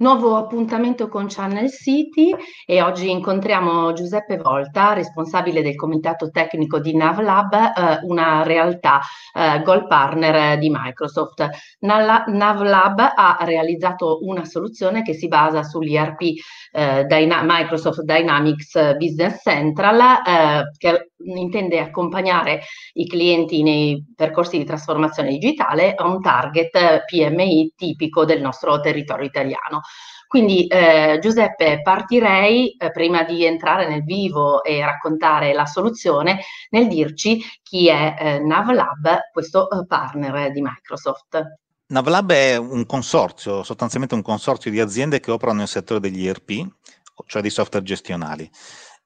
Nuovo appuntamento con Channel City e oggi incontriamo Giuseppe Volta, responsabile del comitato tecnico di NavLab, eh, una realtà eh, goal partner di Microsoft. NavLab ha realizzato una soluzione che si basa sull'IRP eh, Dyna- Microsoft Dynamics Business Central, eh, che intende accompagnare i clienti nei percorsi di trasformazione digitale a un target PMI tipico del nostro territorio italiano. Quindi eh, Giuseppe, partirei eh, prima di entrare nel vivo e raccontare la soluzione nel dirci chi è eh, NavLab, questo eh, partner di Microsoft. NavLab è un consorzio, sostanzialmente un consorzio di aziende che operano nel settore degli ERP, cioè di software gestionali.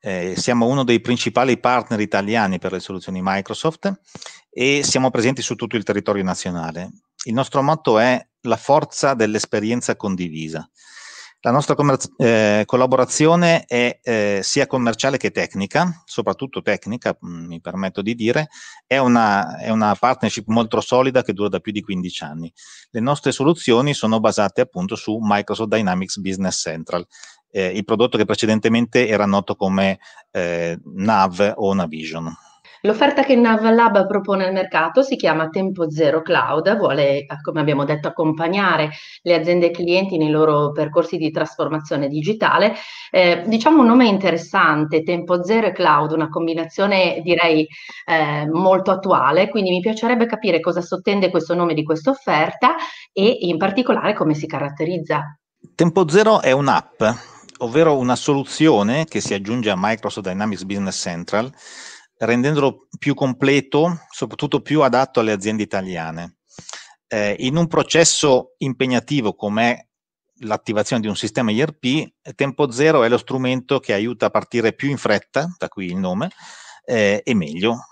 Eh, siamo uno dei principali partner italiani per le soluzioni Microsoft e siamo presenti su tutto il territorio nazionale. Il nostro motto è la forza dell'esperienza condivisa. La nostra eh, collaborazione è eh, sia commerciale che tecnica, soprattutto tecnica, mh, mm, mi permetto di dire, è una, è una, partnership molto solida che dura da più di 15 anni. Le nostre soluzioni sono basate appunto su Microsoft Dynamics Business Central, eh, il prodotto che precedentemente era noto come eh, Nav o Navision. L'offerta che NavLab propone al mercato si chiama Tempo Zero Cloud, vuole, eh, come abbiamo detto, accompagnare le aziende e i clienti nei loro percorsi di trasformazione digitale. Eh, diciamo un nome interessante, Tempo Zero e Cloud, una combinazione direi eh, molto attuale, quindi mi piacerebbe capire cosa sottende questo nome di questa offerta e in particolare come si caratterizza. Tempo Zero è un'app, ovvero una soluzione che si aggiunge a Microsoft Dynamics Business Central rendendolo più completo, soprattutto più adatto alle aziende italiane. Eh, in un processo impegnativo come l'attivazione di un sistema IRP, Tempo Zero è lo strumento che aiuta a partire più in fretta, da qui il nome, eh, e meglio.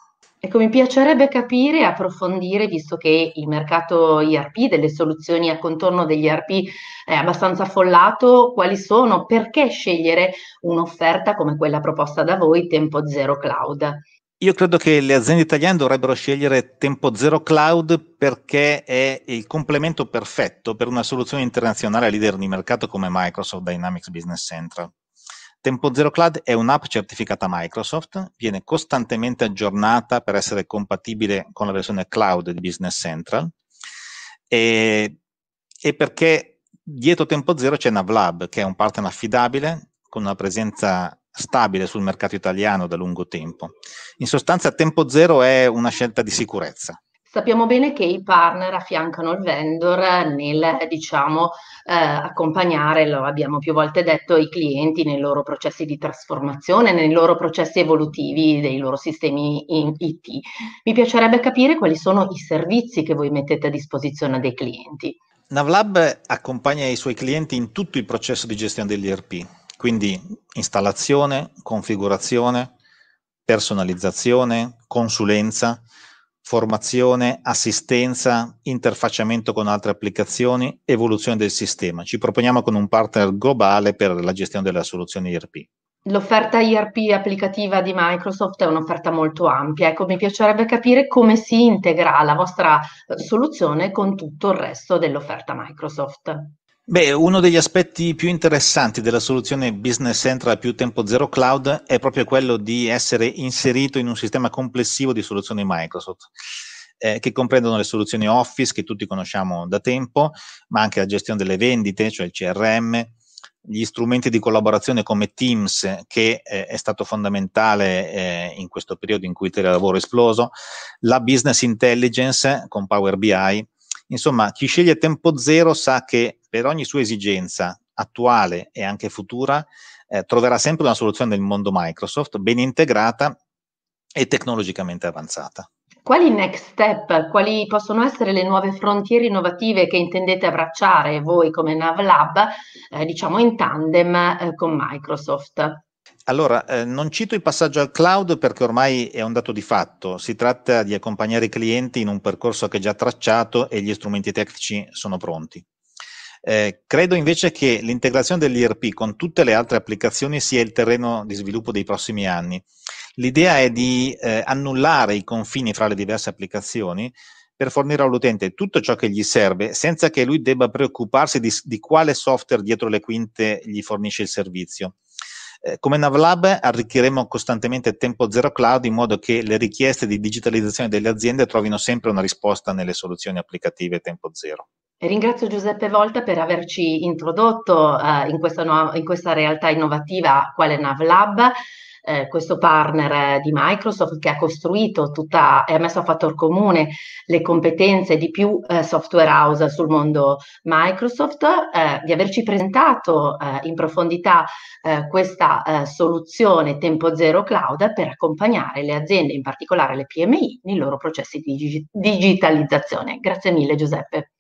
Ecco, mi piacerebbe capire e approfondire, visto che il mercato IRP, delle soluzioni a contorno degli IRP è abbastanza affollato, quali sono, perché scegliere un'offerta come quella proposta da voi, Tempo Zero Cloud? Io credo che le aziende italiane dovrebbero scegliere Tempo Zero Cloud perché è il complemento perfetto per una soluzione internazionale leader di mercato come Microsoft Dynamics Business Central. Tempo Zero Cloud è un'app certificata Microsoft, viene costantemente aggiornata per essere compatibile con la versione cloud di Business Central e, e perché dietro Tempo Zero c'è Navlab, che è un partner affidabile con una presenza stabile sul mercato italiano da lungo tempo. In sostanza, tempo zero è una scelta di sicurezza. Sappiamo bene che i partner affiancano il vendor nel, diciamo, eh, accompagnare, lo abbiamo più volte detto, i clienti nei loro processi di trasformazione, nei loro processi evolutivi dei loro sistemi IT. Mi piacerebbe capire quali sono i servizi che voi mettete a disposizione dei clienti. Navlab accompagna i suoi clienti in tutto il processo di gestione degli ERP quindi installazione, configurazione, personalizzazione, consulenza, formazione, assistenza, interfacciamento con altre applicazioni, evoluzione del sistema. Ci proponiamo con un partner globale per la gestione della soluzione IRP. L'offerta IRP applicativa di Microsoft è un'offerta molto ampia. Ecco, mi piacerebbe capire come si integra la vostra eh, soluzione con tutto il resto dell'offerta Microsoft. Beh, uno degli aspetti più interessanti della soluzione Business Central più tempo zero cloud è proprio quello di essere inserito in un sistema complessivo di soluzioni Microsoft, eh, che comprendono le soluzioni Office che tutti conosciamo da tempo, ma anche la gestione delle vendite, cioè il CRM, gli strumenti di collaborazione come Teams, che eh, è stato fondamentale eh, in questo periodo in cui il telelavoro è esploso, la business intelligence con Power BI Insomma, chi sceglie tempo zero sa che per ogni sua esigenza attuale e anche futura eh, troverà sempre una soluzione del mondo Microsoft ben integrata e tecnologicamente avanzata. Quali next step, quali possono essere le nuove frontiere innovative che intendete abbracciare voi come NavLab, eh, diciamo in tandem eh, con Microsoft? Allora, eh, non cito il passaggio al cloud perché ormai è un dato di fatto, si tratta di accompagnare i clienti in un percorso che è già tracciato e gli strumenti tecnici sono pronti. Eh, credo invece che l'integrazione dell'IRP con tutte le altre applicazioni sia il terreno di sviluppo dei prossimi anni. L'idea è di eh, annullare i confini fra le diverse applicazioni per fornire all'utente tutto ciò che gli serve senza che lui debba preoccuparsi di, di quale software dietro le quinte gli fornisce il servizio. Eh, come NavLab arricchiremo costantemente tempo zero cloud in modo che le richieste di digitalizzazione delle aziende trovino sempre una risposta nelle soluzioni applicative tempo zero. Ringrazio Giuseppe Volta per averci introdotto eh, in, questa nuova, in questa realtà innovativa quale NavLab eh, questo partner eh, di Microsoft che ha costruito tutta e ha messo a fattor comune le competenze di più eh, software house sul mondo Microsoft, eh, di averci presentato eh, in profondità eh, questa soluzione tempo zero cloud per accompagnare le aziende, in particolare le PMI, nei loro processi di digitalizzazione. Grazie mille Giuseppe.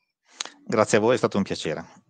Grazie a voi, è stato un piacere.